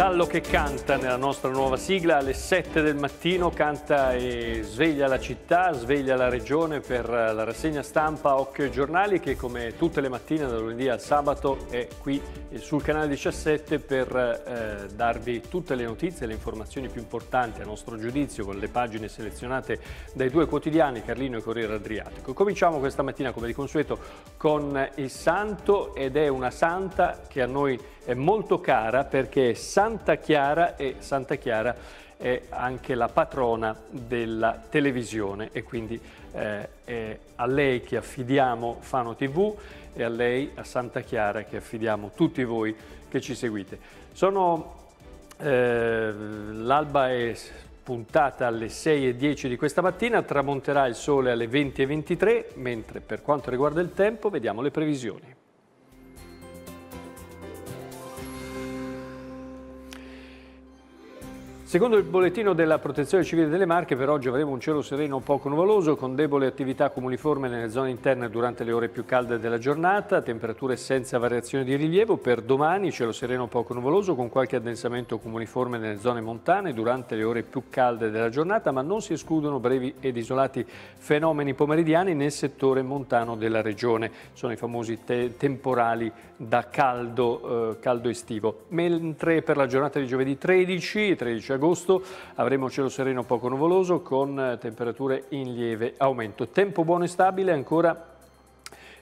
Gallo che canta nella nostra nuova sigla alle 7 del mattino, canta e sveglia la città, sveglia la regione per la rassegna stampa Occhio e Giornali che come tutte le mattine da lunedì al sabato è qui sul canale 17 per eh, darvi tutte le notizie, le informazioni più importanti a nostro giudizio con le pagine selezionate dai due quotidiani Carlino e Corriere Adriatico. Cominciamo questa mattina come di consueto con il santo ed è una santa che a noi è molto cara perché è Santa Chiara e Santa Chiara è anche la patrona della televisione e quindi eh, è a lei che affidiamo Fano TV e a lei, a Santa Chiara, che affidiamo tutti voi che ci seguite. Sono, eh, l'alba è puntata alle 6.10 di questa mattina, tramonterà il sole alle 20.23, mentre per quanto riguarda il tempo vediamo le previsioni. Secondo il bollettino della Protezione Civile delle Marche, per oggi avremo un cielo sereno poco nuvoloso con debole attività comuniforme nelle zone interne durante le ore più calde della giornata, temperature senza variazione di rilievo. Per domani cielo sereno poco nuvoloso con qualche addensamento comuniforme nelle zone montane durante le ore più calde della giornata, ma non si escludono brevi ed isolati fenomeni pomeridiani nel settore montano della regione. Sono i famosi te temporali da caldo, eh, caldo estivo. Mentre per la giornata di giovedì 13, 13 agosto avremo cielo sereno poco nuvoloso con temperature in lieve aumento. Tempo buono e stabile ancora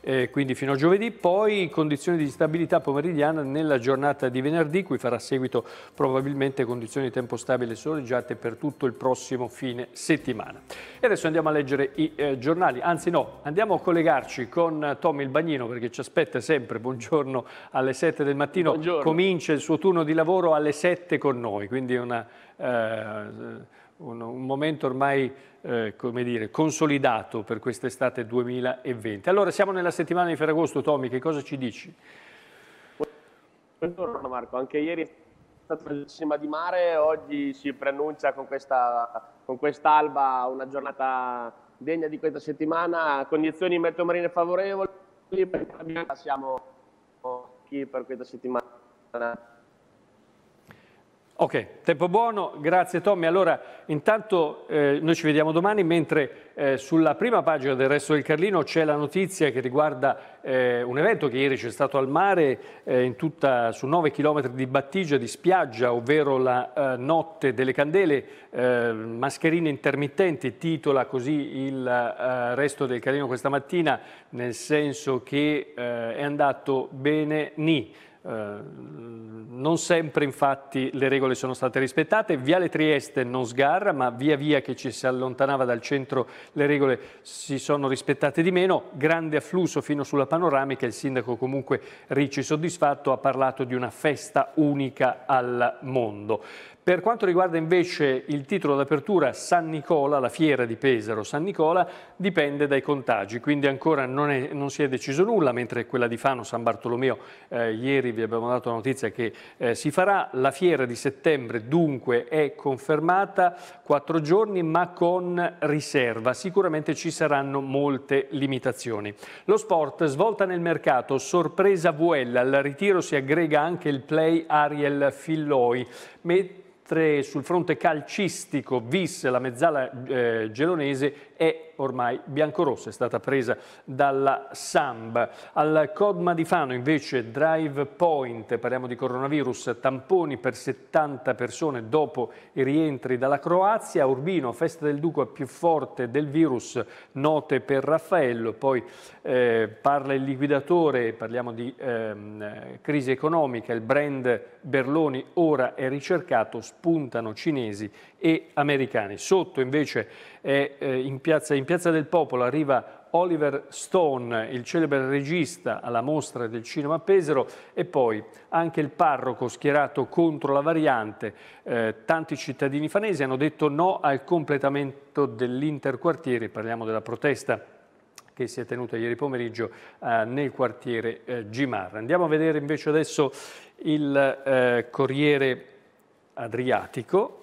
eh, quindi fino a giovedì, poi condizioni di stabilità pomeridiana nella giornata di venerdì, cui farà seguito probabilmente condizioni di tempo stabile soleggiate per tutto il prossimo fine settimana. E adesso andiamo a leggere i eh, giornali, anzi no, andiamo a collegarci con Tommy il Bagnino perché ci aspetta sempre, buongiorno, alle 7 del mattino, buongiorno. comincia il suo turno di lavoro alle 7 con noi, quindi una... Eh, un, un momento ormai eh, come dire, consolidato per quest'estate 2020. Allora siamo nella settimana di Ferragosto, Tommy, che cosa ci dici? Buongiorno Marco, anche ieri è stata bellissima di mare, oggi si preannuncia con, questa, con quest'alba una giornata degna di questa settimana, condizioni meteomarine favorevoli, passiamo chi per questa settimana Ok, tempo buono, grazie Tommy. Allora, intanto eh, noi ci vediamo domani, mentre eh, sulla prima pagina del Resto del Carlino c'è la notizia che riguarda eh, un evento che ieri c'è stato al mare eh, tutta, su 9 km di battigia, di spiaggia, ovvero la eh, notte delle candele, eh, mascherine intermittenti, titola così il Resto del Carlino questa mattina, nel senso che è andato bene ni. Eh, non sempre infatti le regole sono state rispettate, Viale Trieste non sgarra, ma via via che ci si allontanava dal centro le regole si sono rispettate di meno, grande afflusso fino sulla panoramica, il sindaco comunque Ricci soddisfatto ha parlato di una festa unica al mondo. Per quanto riguarda invece il titolo d'apertura San Nicola, la fiera di Pesaro San Nicola, dipende dai contagi, quindi ancora non, è, non si è deciso nulla, mentre quella di Fano San Bartolomeo eh, ieri vi abbiamo dato la notizia che eh, si farà. La fiera di settembre dunque è confermata, quattro giorni ma con riserva, sicuramente ci saranno molte limitazioni. Lo sport svolta nel mercato, sorpresa Vuella, al ritiro si aggrega anche il play Ariel Filloi mentre sul fronte calcistico visse la mezzala eh, gelonese è ormai biancorossa, è stata presa dalla Samb. Al Codma di Fano invece Drive Point, parliamo di coronavirus, tamponi per 70 persone dopo i rientri dalla Croazia, Urbino, festa del Duco più forte del virus, note per Raffaello, poi eh, parla il liquidatore, parliamo di ehm, crisi economica, il brand Berloni ora è ricercato, spuntano cinesi e americani. Sotto invece è eh, in piazza, in piazza del Popolo arriva Oliver Stone, il celebre regista alla mostra del cinema a Pesaro e poi anche il parroco schierato contro la variante. Eh, tanti cittadini fanesi hanno detto no al completamento dell'interquartiere, parliamo della protesta che si è tenuta ieri pomeriggio eh, nel quartiere eh, Gimar. Andiamo a vedere invece adesso il eh, Corriere Adriatico.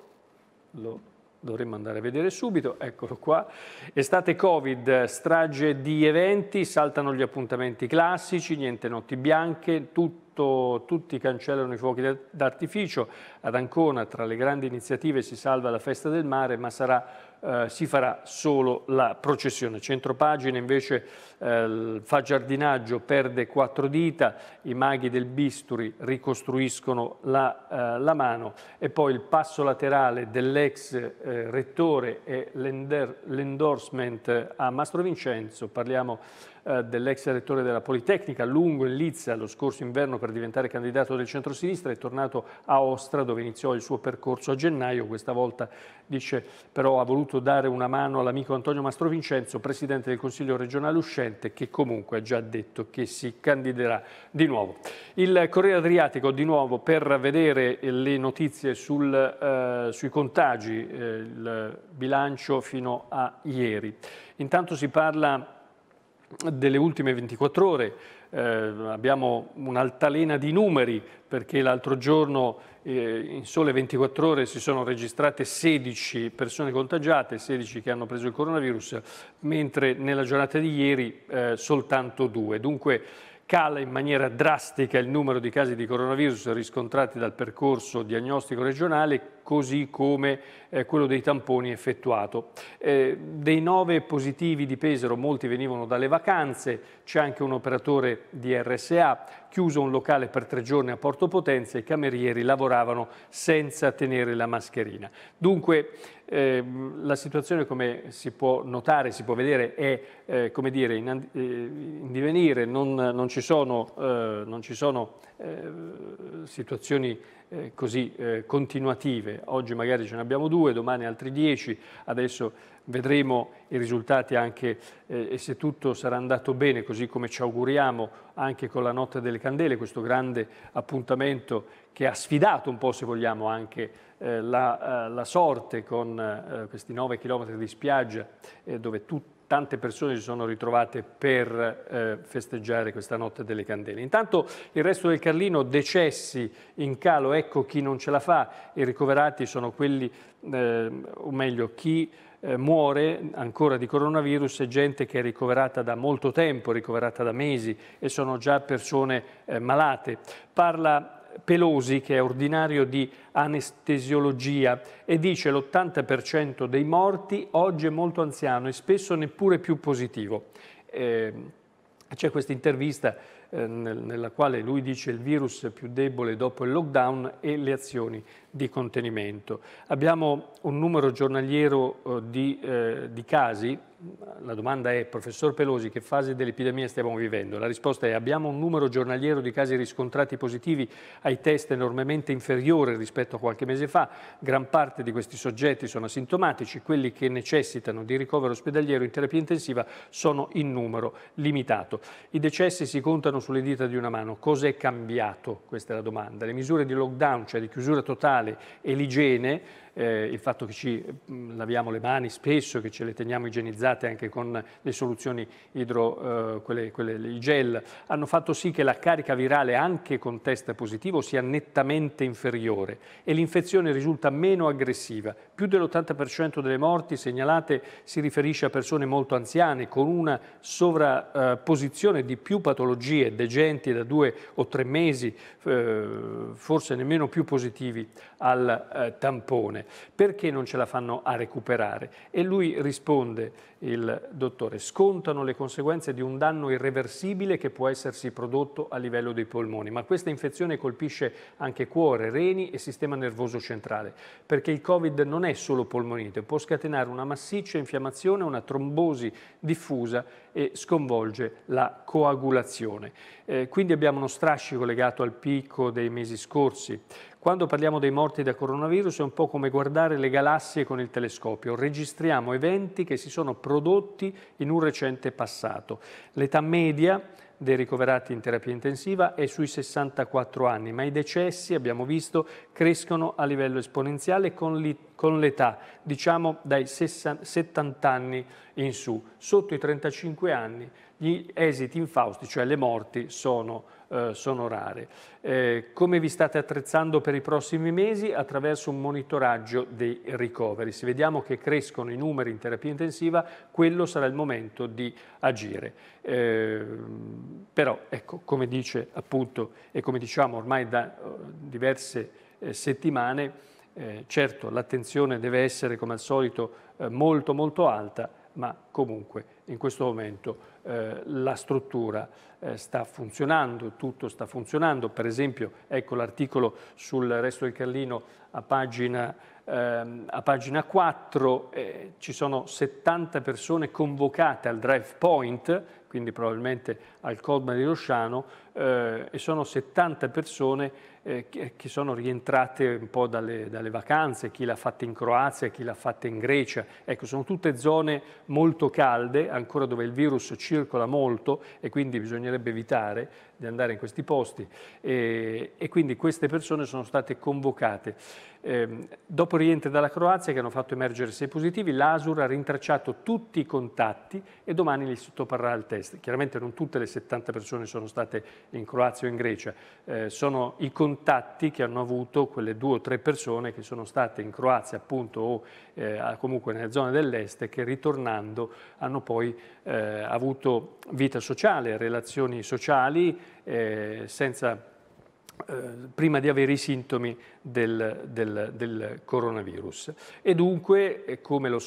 Lo dovremmo andare a vedere subito, eccolo qua. Estate Covid, strage di eventi, saltano gli appuntamenti classici, niente notti bianche, tutto tutto, tutti cancellano i fuochi d'artificio. Ad Ancona tra le grandi iniziative si salva la festa del mare, ma sarà Uh, si farà solo la processione. Centropagina invece uh, fa giardinaggio, perde quattro dita, i maghi del bisturi ricostruiscono la, uh, la mano e poi il passo laterale dell'ex rettore e l'endorsement a Mastro Vincenzo, parliamo di eh, dell'ex rettore della Politecnica, lungo in Lizza lo scorso inverno per diventare candidato del centro-sinistra, è tornato a Ostra dove iniziò il suo percorso a gennaio, questa volta dice però ha voluto dare una mano all'amico Antonio Mastrovincenzo, presidente del Consiglio regionale uscente, che comunque ha già detto che si candiderà di nuovo. Il Corriere Adriatico di nuovo per vedere le notizie sul, eh, sui contagi, eh, il bilancio fino a ieri. Intanto si parla delle ultime 24 ore. Eh, abbiamo un'altalena di numeri perché l'altro giorno eh, in sole 24 ore si sono registrate 16 persone contagiate, 16 che hanno preso il coronavirus, mentre nella giornata di ieri eh, soltanto due. Dunque cala in maniera drastica il numero di casi di coronavirus riscontrati dal percorso diagnostico regionale così come eh, quello dei tamponi effettuato. Eh, dei nove positivi di Pesaro, molti venivano dalle vacanze, c'è anche un operatore di RSA, chiuso un locale per tre giorni a Porto Potenza, i camerieri lavoravano senza tenere la mascherina. Dunque eh, la situazione come si può notare, si può vedere, è eh, dire, in, eh, in, divenire, non, non ci sono, eh, non ci sono situazioni eh, così eh, continuative. Oggi magari ce ne abbiamo due, domani altri dieci, adesso vedremo i risultati anche eh, e se tutto sarà andato bene, così come ci auguriamo anche con la Notte delle Candele, questo grande appuntamento che ha sfidato un po', se vogliamo, anche eh, la, eh, la, sorte con questi nove chilometri di spiaggia dove tutto tante persone si sono ritrovate per eh, festeggiare questa notte delle candele. Intanto il resto del Carlino, decessi in calo, ecco chi non ce la fa, i ricoverati sono quelli, eh, o meglio, chi eh, muore ancora di coronavirus e gente che è ricoverata da molto tempo, ricoverata da mesi e sono già persone eh, malate. Parla Pelosi, che è ordinario di anestesiologia, e dice l'80% dei morti oggi è molto anziano e spesso neppure più positivo. Eh, c'è questa intervista eh, nella quale lui dice il virus è più debole dopo il lockdown e le azioni di contenimento. Abbiamo un numero giornaliero eh, di, eh, di casi, la domanda è, professor Pelosi, che fase dell'epidemia stiamo vivendo? La risposta è, abbiamo un numero giornaliero di casi riscontrati positivi ai test enormemente inferiore rispetto a qualche mese fa, gran parte di questi soggetti sono asintomatici, quelli che necessitano di ricovero ospedaliero in terapia intensiva sono in numero limitato. I decessi si contano sulle dita di una mano, cosa è cambiato? Questa è la domanda. Le misure di lockdown, cioè di chiusura totale e l'igiene, eh, il fatto che ci mh, mm, laviamo le mani spesso, che ce le teniamo igienizzate, utilizzate anche con le soluzioni idro, eh, quelle, quelle, i gel, hanno fatto sì che la carica virale anche con test positivo sia nettamente inferiore e l'infezione risulta meno aggressiva. Più dell'80% delle morti segnalate si riferisce a persone molto anziane con una sovrapposizione di più patologie degenti da due o tre mesi, eh, forse nemmeno più positivi al eh, tampone. Perché non ce la fanno a recuperare? E lui risponde il dottore, scontano le conseguenze di un danno irreversibile che può essersi prodotto a livello dei polmoni, ma questa infezione colpisce anche cuore, reni e sistema nervoso centrale, perché il Covid non è solo polmonite, può scatenare una massiccia infiammazione, una trombosi diffusa e sconvolge la coagulazione. Eh, quindi abbiamo uno strascico legato al picco dei mesi scorsi, quando parliamo dei morti da coronavirus è un po' come guardare le galassie con il telescopio. Registriamo eventi che si sono prodotti in un recente passato. L'età media dei ricoverati in terapia intensiva è sui 64 anni, ma i decessi, abbiamo visto, crescono a livello esponenziale con l'età, diciamo dai 70 anni in su. Sotto i 35 anni gli esiti infausti, cioè le morti, sono, eh, sono rare. Eh, come vi state attrezzando per i prossimi mesi? Attraverso un monitoraggio dei ricoveri. Se vediamo che crescono i numeri in terapia intensiva, quello sarà il momento di agire. Eh, però, ecco, come dice appunto e come diciamo ormai da eh, diverse eh, settimane, eh, certo l'attenzione deve essere come al solito eh, molto molto alta, ma comunque in questo momento eh, la struttura eh, sta funzionando, tutto sta funzionando, per esempio ecco l'articolo sul resto del Carlino a pagina, ehm, a pagina 4, eh, ci sono 70 persone convocate al drive point quindi probabilmente al Colma di Rosciano, eh, e sono 70 persone eh, che, che, sono rientrate un po' dalle, dalle vacanze, chi l'ha fatta in Croazia, chi l'ha fatta in Grecia. Ecco, sono tutte zone molto calde, ancora dove il virus circola molto e quindi bisognerebbe evitare di andare in questi posti. E, e quindi queste persone sono state convocate. Eh, dopo rientro dalla Croazia che hanno fatto emergere sei positivi, l'ASUR ha rintracciato tutti i contatti e domani li sottoparrà al test. Chiaramente non tutte le 70 persone sono state in Croazia o in Grecia, eh, sono i contatti che hanno avuto quelle due o tre persone che sono state in Croazia appunto o eh, comunque nelle zone dell'est e che ritornando hanno poi eh, avuto vita sociale, relazioni sociali eh, senza eh, prima di avere i sintomi del, del, del, coronavirus. E dunque, eh, come lo,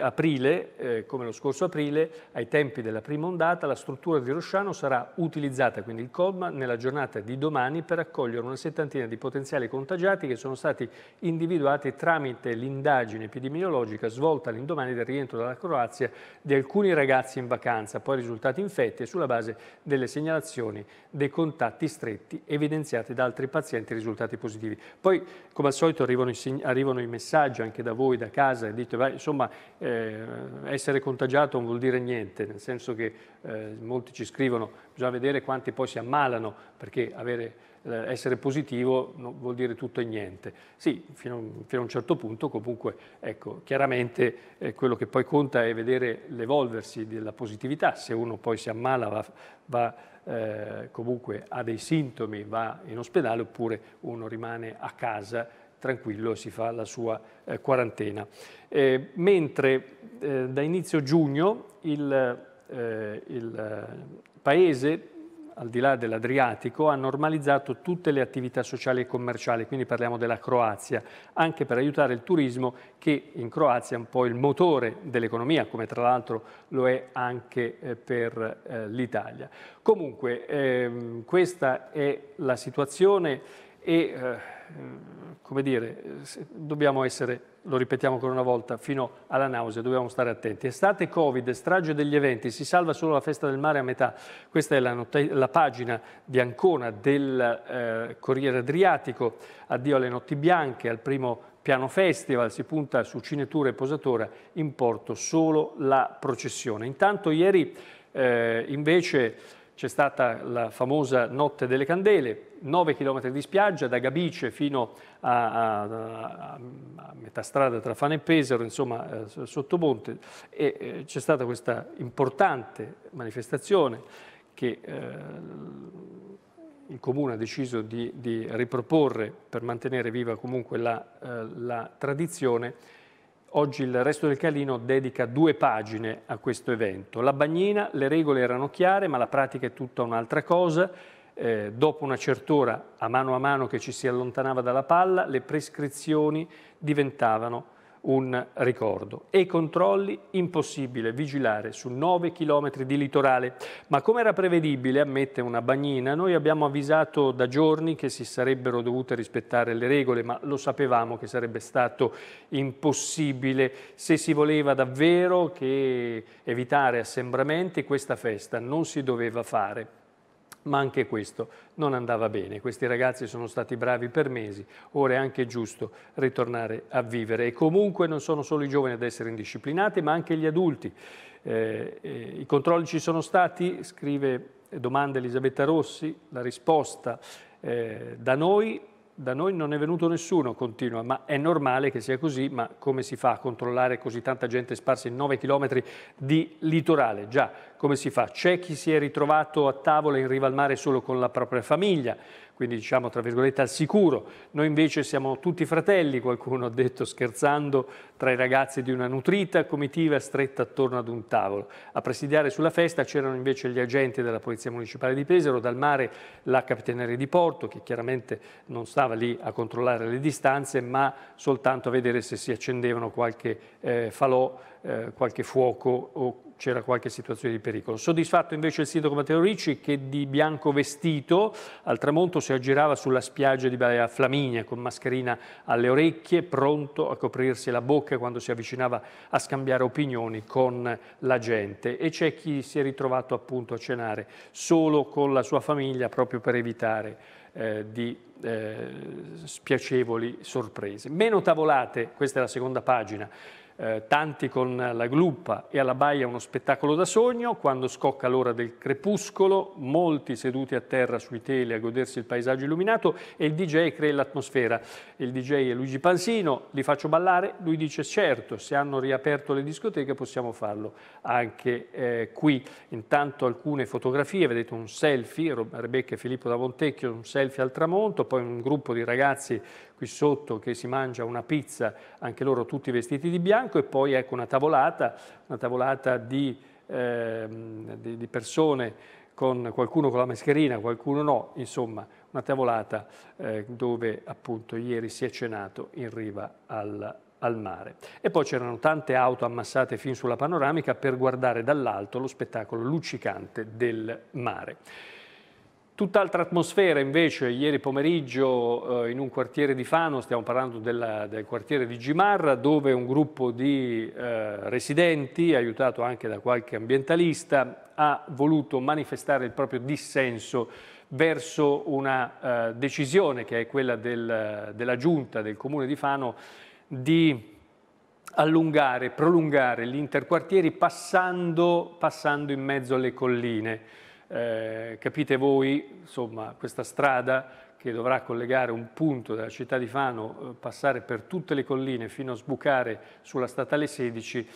aprile, eh, come lo, scorso aprile, ai tempi della prima ondata, la struttura di Rosciano sarà utilizzata, quindi il Colma, nella giornata di domani per accogliere una settantina di potenziali contagiati che sono stati individuati tramite l'indagine epidemiologica svolta all'indomani del rientro dalla Croazia di alcuni ragazzi in vacanza, poi risultati infetti e sulla base delle segnalazioni dei contatti stretti evidenziati da altri pazienti risultati positivi. Poi, come al solito, arrivano i, arrivano i messaggi anche da voi, da casa, e dite, vai, insomma, eh, essere contagiato non vuol dire niente, nel senso che eh, molti ci scrivono, bisogna vedere quanti poi si ammalano, perché avere, eh, essere positivo non vuol dire tutto e niente. Sì, fino a, fino a un certo punto, comunque, ecco, chiaramente eh, quello che poi conta è vedere l'evolversi della positività, se uno poi si ammala va, va eh, comunque ha dei sintomi va in ospedale oppure uno rimane a casa tranquillo si fa la sua eh, quarantena. Eh, mentre eh, da inizio giugno il, eh, il eh, Paese al di là dell'Adriatico, ha normalizzato tutte le attività sociali e commerciali, quindi parliamo della Croazia, anche per aiutare il turismo che in Croazia è un po' il motore dell'economia, come tra l'altro lo è anche eh, per eh, l'Italia. Comunque, ehm, questa è la situazione e... Eh, eh, come dire, dobbiamo essere, lo ripetiamo ancora una volta, fino alla nausea, dobbiamo stare attenti. Estate Covid, strage degli eventi, si salva solo la festa del mare a metà. Questa è la, la pagina di Ancona del eh, Corriere Adriatico, addio alle notti bianche, al primo piano festival, si punta su Cinetura e posatore, in porto solo la processione. Intanto ieri eh, invece c'è stata la famosa notte delle candele, 9 km di spiaggia da Gabice fino a, a, a metà strada tra Fano e Pesaro, insomma eh, sottomonte, e eh, c'è stata questa importante manifestazione che eh, il Comune ha deciso di, di, riproporre per mantenere viva comunque la, eh, la tradizione Oggi il resto del Calino dedica due pagine a questo evento. La bagnina, le regole erano chiare, ma la pratica è tutta un'altra cosa. Eh, dopo una cert'ora, a mano a mano che ci si allontanava dalla palla, le prescrizioni diventavano un ricordo. E i controlli impossibile vigilare su 9 km di litorale, ma come era prevedibile, ammette una bagnina, noi abbiamo avvisato da giorni che si sarebbero dovute rispettare le regole, ma lo sapevamo che sarebbe stato impossibile se si voleva davvero evitare assembramenti, questa festa non si doveva fare ma anche questo non andava bene. Questi ragazzi sono stati bravi per mesi, ora è anche giusto ritornare a vivere. E comunque non sono solo i giovani ad essere indisciplinati, ma anche gli adulti. Eh, eh, I controlli ci sono stati, scrive eh, domanda Elisabetta Rossi, la risposta eh, da noi da noi non è venuto nessuno, continua, ma è normale che sia così, ma come si fa a controllare così tanta gente sparsa in 9 chilometri di litorale? Già, come si fa? C'è chi si è ritrovato a tavola in riva al mare solo con la propria famiglia, quindi diciamo tra virgolette al sicuro. Noi invece siamo tutti fratelli, qualcuno ha detto scherzando, tra i ragazzi di una nutrita comitiva stretta attorno ad un tavolo. A presidiare sulla festa c'erano invece gli agenti della Polizia Municipale di Pesaro, dal mare la Capitaneria di Porto, che chiaramente non stava lì a controllare le distanze, ma soltanto a vedere se si accendevano qualche eh, falò eh, qualche fuoco o c'era qualche situazione di pericolo. Soddisfatto invece il sindaco Matteo Ricci che di bianco vestito al tramonto si aggirava sulla spiaggia di Baia Flaminia con mascherina alle orecchie, pronto a coprirsi la bocca quando si avvicinava a scambiare opinioni con la gente e c'è chi si è ritrovato appunto a cenare solo con la sua famiglia proprio per evitare eh, di eh, spiacevoli sorprese. Meno tavolate, questa è la seconda pagina, eh, tanti con la gluppa e alla baia uno spettacolo da sogno, quando scocca l'ora del crepuscolo, molti seduti a terra sui teli a godersi il paesaggio illuminato e il DJ crea l'atmosfera. Il DJ è Luigi Pansino, li faccio ballare, lui dice certo, se hanno riaperto le discoteche possiamo farlo anche eh, qui. Intanto alcune fotografie, vedete un selfie, Rebecca e Filippo da Montecchio, un selfie al tramonto, poi un gruppo di ragazzi qui sotto che si mangia una pizza, anche loro tutti vestiti di bianco, e poi ecco una tavolata, una tavolata di, eh, di, di persone con qualcuno con la mascherina, qualcuno no, insomma una tavolata eh, dove appunto ieri si è cenato in riva al, al mare. E poi c'erano tante auto ammassate fin sulla panoramica per guardare dall'alto lo spettacolo luccicante del mare. Tutt'altra atmosfera invece ieri pomeriggio eh, in un quartiere di Fano, stiamo parlando della, del quartiere di Gimarra, dove un gruppo di eh, residenti, aiutato anche da qualche ambientalista, ha voluto manifestare il proprio dissenso verso una eh, decisione che è quella del, della giunta del comune di Fano di allungare, prolungare gli interquartieri passando, passando in mezzo alle colline. Eh, capite voi, insomma, questa strada che dovrà collegare un punto della città di Fano, eh, passare per tutte le colline fino a sbucare sulla statale 16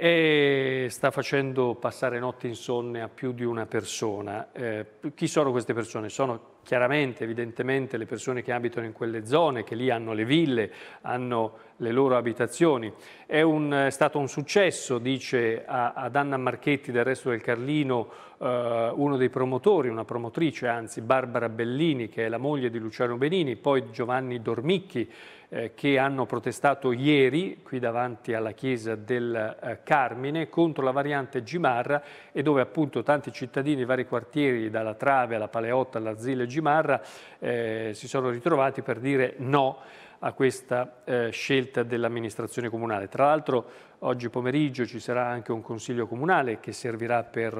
e sta facendo passare notti insonne a più di una persona. Eh, chi sono queste persone? Sono Chiaramente, evidentemente, le persone che abitano in quelle zone, che lì hanno le ville, hanno le loro abitazioni. È, un, è stato un successo, dice ad Anna Marchetti del resto del Carlino, eh, uno dei promotori, una promotrice anzi, Barbara Bellini, che è la moglie di Luciano Benini, poi Giovanni Dormicchi, eh, che hanno protestato ieri qui davanti alla chiesa del eh, Carmine contro la variante Gimarra e dove appunto tanti cittadini di vari quartieri dalla Trave alla Paleotta all'Arzilla e Gimarra eh, si sono ritrovati per dire no a questa eh, scelta dell'amministrazione comunale. Tra l'altro oggi pomeriggio ci sarà anche un consiglio comunale che servirà per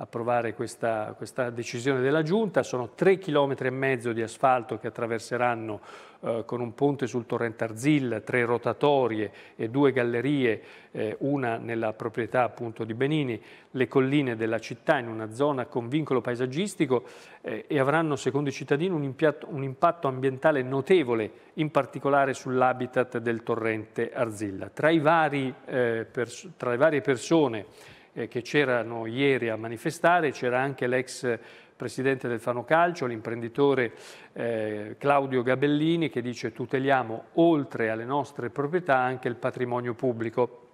approvare questa, questa, decisione della Giunta. Sono tre chilometri e mezzo di asfalto che attraverseranno eh, con un ponte sul torrente Arzilla, tre rotatorie e due gallerie, eh, una nella proprietà appunto di Benini, le colline della città in una zona con vincolo paesaggistico eh, e avranno, secondo i cittadini, un, impiatto, un impatto ambientale notevole, in particolare sull'habitat del torrente Arzilla. Tra, i vari, eh, per, tra le varie persone eh, che c'erano ieri a manifestare, c'era anche l'ex presidente del Fano Calcio, l'imprenditore eh, Claudio Gabellini che dice tuteliamo oltre alle nostre proprietà anche il patrimonio pubblico.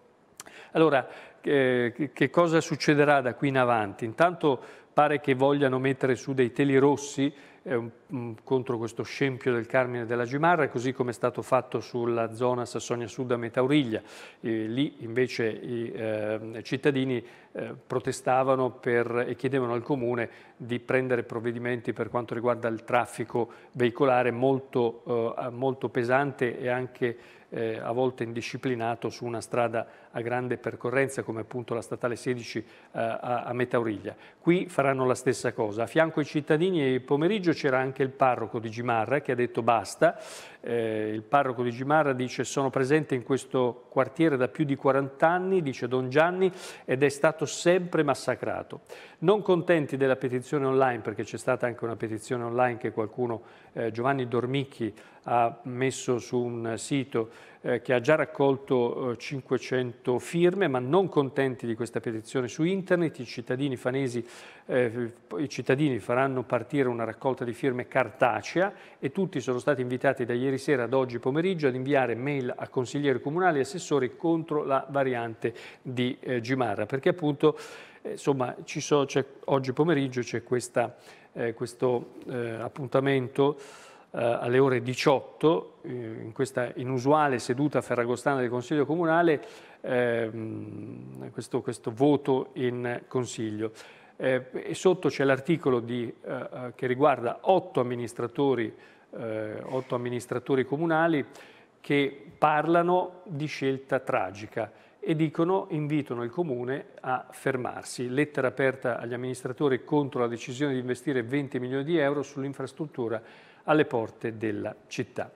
Allora, eh, che cosa succederà da qui in avanti? Intanto pare che vogliano mettere su dei teli rossi un, contro questo scempio del Carmine della Gimarra, così come è stato fatto sulla zona Sassonia Sud a Metauriglia. E lì invece i eh, cittadini eh, protestavano per, e chiedevano al Comune di prendere provvedimenti per quanto riguarda il traffico veicolare molto, eh, molto pesante e anche eh, a volte indisciplinato su una strada a grande percorrenza come appunto la statale 16 eh, a, a Metauriglia. Qui faranno la stessa cosa. A fianco ai cittadini e pomeriggio c'era anche il parroco di Gimarra che ha detto basta. Eh, il parroco di Gimarra dice sono presente in questo quartiere da più di 40 anni, dice Don Gianni, ed è stato sempre massacrato. Non contenti della petizione online, perché c'è stata anche una petizione online che qualcuno, eh, Giovanni Dormicchi, ha messo su un sito eh, che ha già raccolto eh, 500 firme, ma non contenti di questa petizione su internet, i cittadini fanesi, eh, i cittadini faranno partire una raccolta di firme cartacea e tutti sono stati invitati da ieri sera ad oggi pomeriggio ad inviare mail a consiglieri comunali e assessori contro la variante di eh, Gimarra, perché appunto eh, insomma, so, oggi pomeriggio c'è eh, questo appuntamento eh, alle ore 18, eh, in questa inusuale seduta ferragostana del Consiglio Comunale, ehm, questo, questo, voto in Consiglio. Eh, e sotto c'è l'articolo eh, eh, che riguarda otto amministratori, eh, otto amministratori comunali che parlano di scelta tragica e dicono, invitano il Comune a fermarsi. Lettera aperta agli amministratori contro la decisione di investire 20 milioni di euro sull'infrastruttura alle porte della città.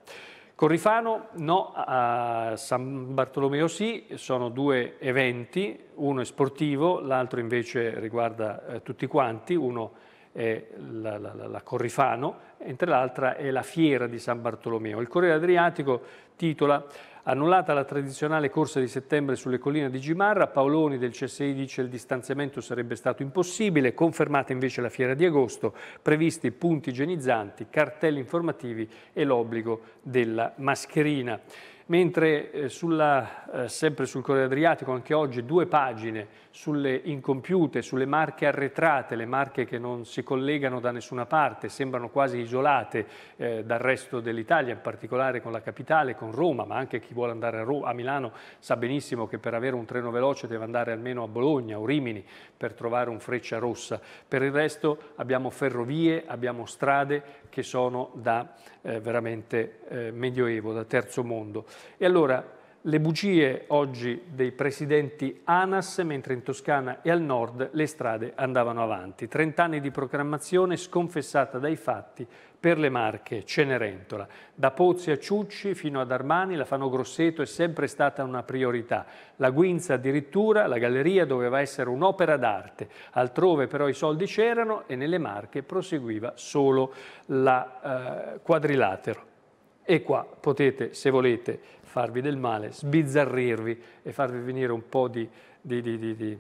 Corrifano no, a San Bartolomeo sì, sono due eventi, uno è sportivo, l'altro invece riguarda eh, tutti quanti, uno è la, la, la Corrifano, mentre l'altra è la fiera di San Bartolomeo. Il Corriere Adriatico titola Annullata la tradizionale corsa di settembre sulle colline di Gimarra, Paoloni del CSI dice che il distanziamento sarebbe stato impossibile, confermata invece la fiera di agosto, previsti punti igienizzanti, cartelli informativi e l'obbligo della mascherina. Mentre eh, sulla, eh, sempre sul Corriere Adriatico anche oggi due pagine sulle incompiute, sulle marche arretrate, le marche che non si collegano da nessuna parte, sembrano quasi isolate eh, dal resto dell'Italia, in particolare con la capitale, con Roma, ma anche chi vuole andare a, Ro a Milano sa benissimo che per avere un treno veloce deve andare almeno a Bologna o Rimini per trovare un freccia rossa. Per il resto abbiamo ferrovie, abbiamo strade che sono da eh, veramente eh, medioevo, da terzo mondo. E allora le bugie oggi dei presidenti ANAS, mentre in Toscana e al nord le strade andavano avanti. Trent'anni di programmazione sconfessata dai fatti per le Marche, Cenerentola. Da Pozzi a Ciucci fino ad Armani, la Fano Grosseto è sempre stata una priorità. La Guinza addirittura, la galleria, doveva essere un'opera d'arte. Altrove però i soldi c'erano e nelle Marche proseguiva solo la eh, quadrilatero. E qua potete, se volete, farvi del male, sbizzarrirvi e farvi venire un po' di, di, di, di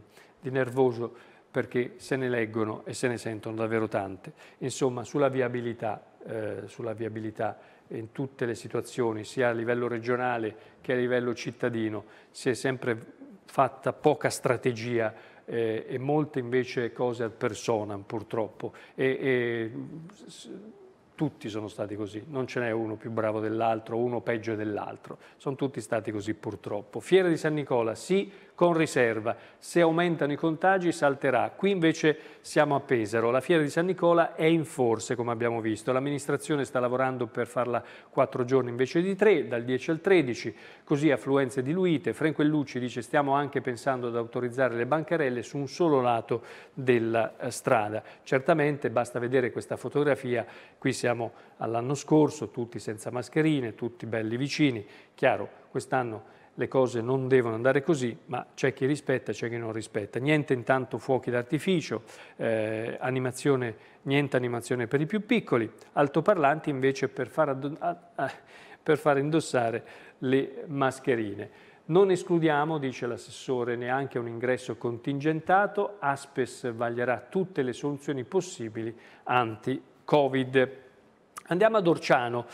nervoso perché se ne leggono e se ne sentono davvero tante. Insomma, sulla viabilità, eh, sulla viabilità in tutte le situazioni, sia a livello regionale che a livello cittadino, si è sempre fatta poca strategia eh, e molte invece cose ad personam purtroppo. E, e tutti sono stati così, non ce n'è uno più bravo dell'altro, uno peggio dell'altro, sono tutti stati così purtroppo. Fiera di San Nicola sì, con riserva. Se aumentano i contagi salterà. Qui invece siamo a Pesaro. La fiera di San Nicola è in forse, come abbiamo visto. L'amministrazione sta lavorando per farla quattro giorni invece di tre, dal 10 al 13, così affluenze diluite. Franco Frenquellucci dice stiamo anche pensando ad autorizzare le bancarelle su un solo lato della eh, strada. Certamente basta vedere questa fotografia, qui siamo all'anno scorso, tutti senza mascherine, tutti belli vicini. Chiaro, quest'anno le cose non devono andare così, ma c'è chi rispetta, c'è chi non rispetta. Niente intanto fuochi d'artificio, eh, animazione, niente animazione per i più piccoli, altoparlanti invece per far, per far indossare le mascherine. Non escludiamo, dice l'assessore, neanche un ingresso contingentato, Aspes vaglierà tutte le soluzioni possibili anti-Covid. Andiamo ad Orciano.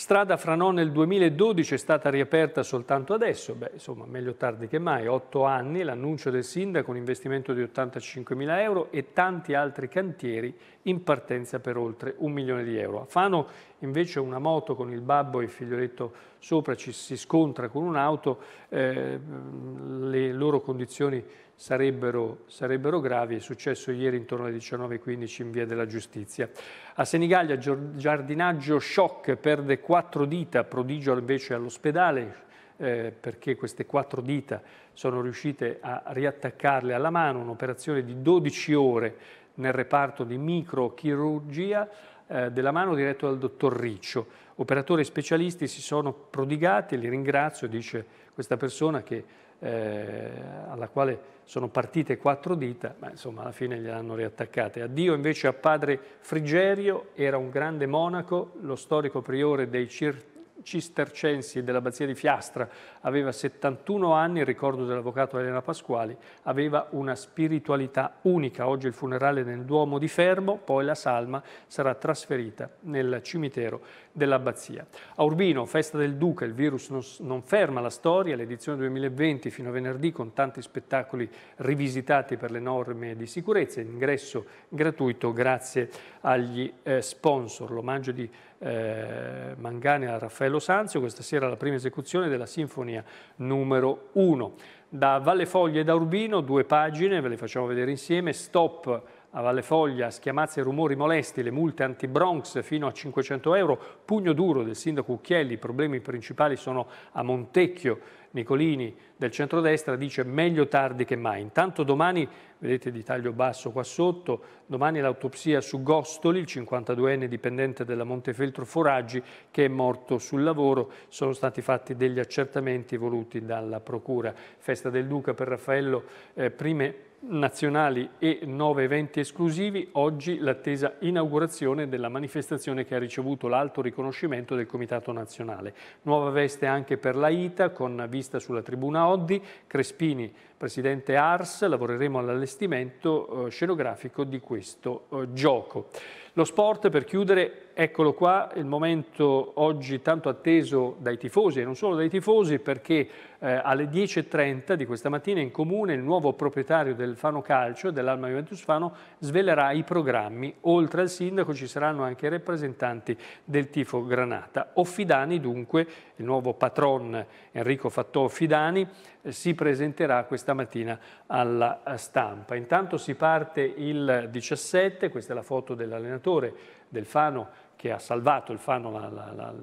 Strada Franò nel 2012 è stata riaperta soltanto adesso, beh insomma meglio tardi che mai, otto anni, l'annuncio del sindaco, un investimento di 85 mila euro e tanti altri cantieri in partenza per oltre un milione di euro. A Fano invece una moto con il babbo e il figlioletto sopra ci si scontra con un'auto, eh, le loro condizioni sarebbero, sarebbero gravi, è successo ieri intorno alle 19.15 in via della giustizia. A Senigallia giardinaggio shock, perde quattro dita, prodigio invece all'ospedale, eh, perché queste quattro dita sono riuscite a riattaccarle alla mano, un'operazione di 12 ore nel reparto di microchirurgia eh, della mano diretto dal dottor Riccio. Operatori specialisti si sono prodigati, li ringrazio, dice questa persona che eh, alla quale sono partite quattro dita, ma insomma alla fine gliel'hanno riattaccate. Addio invece a padre Frigerio, era un grande monaco, lo storico priore dei Cir cistercensi dell'abbazia di Fiastra, aveva 71 anni, il ricordo dell'avvocato Elena Pasquali, aveva una spiritualità unica. Oggi il funerale nel Duomo di Fermo, poi la salma sarà trasferita nel cimitero dell'abbazia. A Urbino, festa del Duca, il virus non, non ferma la storia, l'edizione 2020 fino a venerdì con tanti spettacoli rivisitati per le norme di sicurezza, ingresso gratuito grazie agli eh, sponsor. L'omaggio di eh, Mangane a Raffaello Sanzio, questa sera la prima esecuzione della Sinfonia numero 1. Da Valle Foglie e da Urbino, due pagine, ve le facciamo vedere insieme, Stop a Valle Foglia, schiamazze e rumori molesti, le multe anti-Bronx fino a 500 euro, pugno duro del sindaco Ucchielli, i problemi principali sono a Montecchio, Nicolini del centrodestra dice meglio tardi che mai. Intanto domani, vedete di taglio basso qua sotto, domani l'autopsia su Gostoli, il 52enne dipendente della Montefeltro Foraggi che è morto sul lavoro. Sono stati fatti degli accertamenti voluti dalla Procura. Festa del Duca per Raffaello, eh, prime nazionali e nove eventi esclusivi, oggi l'attesa inaugurazione della manifestazione che ha ricevuto l'alto riconoscimento del Comitato Nazionale. Nuova veste anche per la Ita con vista sulla tribuna Oddi, Crespini presidente Ars, lavoreremo all'allestimento eh, scenografico di questo eh, gioco. Lo sport, per chiudere, eccolo qua, il momento oggi tanto atteso dai tifosi e non solo dai tifosi perché eh, alle 10.30 di questa mattina in comune il nuovo proprietario del Fano Calcio, dell'Alma Juventus Fano, svelerà i programmi. Oltre al sindaco ci saranno anche i rappresentanti del tifo Granata. Offidani dunque, il nuovo patron Enrico Fattò Offidani, si presenterà questa mattina alla eh, stampa. Intanto si parte il 17, questa è la foto dell'allenatore del Fano che ha salvato il Fano la, la, la,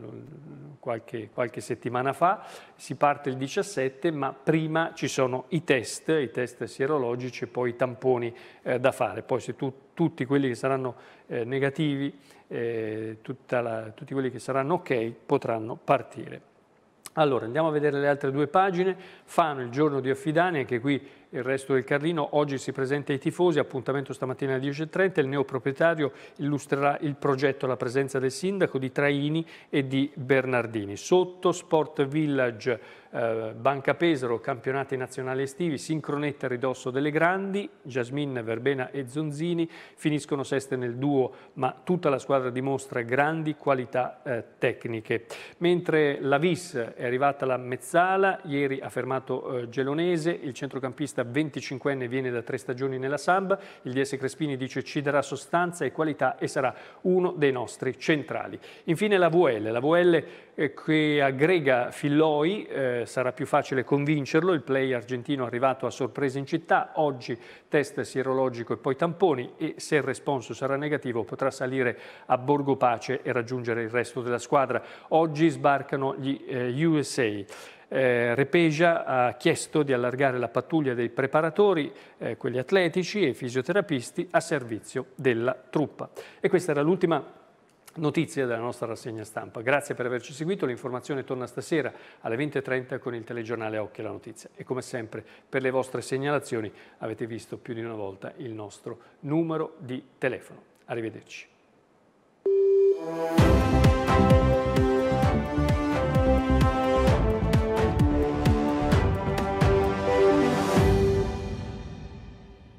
qualche, qualche, settimana fa, si parte il 17 ma prima ci sono i test, i test sierologici e poi i tamponi eh, da fare, poi se tu, tutti quelli che saranno eh, negativi, eh, tutti quelli che saranno ok potranno partire. Allora, andiamo a vedere le altre due pagine. Fano, il giorno di Affidani, anche qui il resto del Carlino. Oggi si presenta ai tifosi, appuntamento stamattina alle 10.30. Il neoproprietario illustrerà il progetto alla presenza del sindaco di Traini e di Bernardini. Sotto Sport Village eh, Banca Pesaro, campionati nazionali estivi, sincronetta a ridosso delle grandi, Jasmine, Verbena e Zonzini finiscono seste nel duo, ma tutta la squadra dimostra grandi qualità eh, tecniche. Mentre la Vis è arrivata la Mezzala, ieri ha fermato eh, Gelonese, il centrocampista 25enne viene da tre stagioni nella Samba, il DS Crespini dice ci darà sostanza e qualità e sarà uno dei nostri centrali. Infine la VL, la VL eh, che aggrega Filloi, eh, sarà più facile convincerlo, il play argentino arrivato a sorpresa in città, oggi test sierologico e poi tamponi e se il responso sarà negativo potrà salire a Borgo Pace e raggiungere il resto della squadra. Oggi sbarcano gli eh, USA. Eh, Repeja ha chiesto di allargare la pattuglia dei preparatori, eh, quelli atletici e fisioterapisti a servizio della truppa. E questa era l'ultima notizie della nostra rassegna stampa. Grazie per averci seguito, l'informazione torna stasera alle 20.30 con il telegiornale Occhio la Notizia e come sempre per le vostre segnalazioni avete visto più di una volta il nostro numero di telefono. Arrivederci.